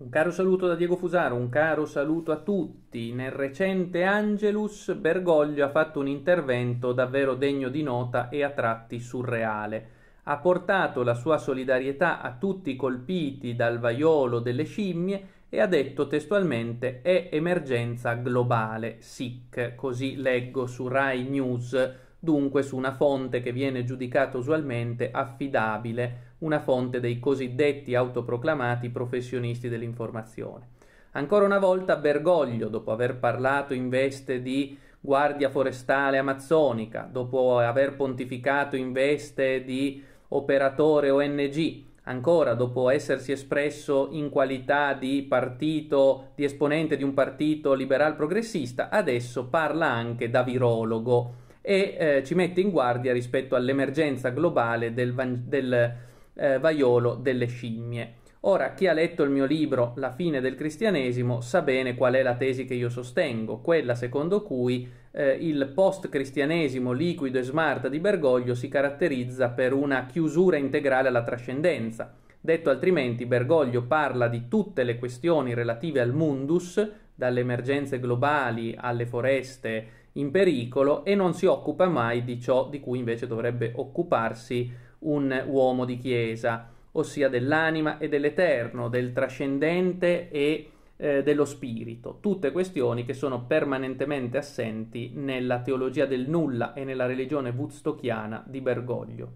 Un caro saluto da Diego Fusaro, un caro saluto a tutti. Nel recente Angelus Bergoglio ha fatto un intervento davvero degno di nota e a tratti surreale. Ha portato la sua solidarietà a tutti i colpiti dal vaiolo delle scimmie e ha detto testualmente è emergenza globale, SIC, così leggo su Rai News dunque su una fonte che viene giudicata usualmente affidabile, una fonte dei cosiddetti autoproclamati professionisti dell'informazione. Ancora una volta Bergoglio, dopo aver parlato in veste di guardia forestale amazzonica, dopo aver pontificato in veste di operatore ONG, ancora dopo essersi espresso in qualità di partito, di esponente di un partito liberal progressista, adesso parla anche da virologo e eh, ci mette in guardia rispetto all'emergenza globale del, van- del eh, vaiolo delle scimmie. Ora, chi ha letto il mio libro La fine del cristianesimo sa bene qual è la tesi che io sostengo, quella secondo cui eh, il post-cristianesimo liquido e smart di Bergoglio si caratterizza per una chiusura integrale alla trascendenza Detto altrimenti, Bergoglio parla di tutte le questioni relative al mundus, dalle emergenze globali alle foreste in pericolo, e non si occupa mai di ciò di cui invece dovrebbe occuparsi un uomo di chiesa, ossia dell'anima e dell'eterno, del trascendente e eh, dello spirito, tutte questioni che sono permanentemente assenti nella teologia del nulla e nella religione woodstockiana di Bergoglio.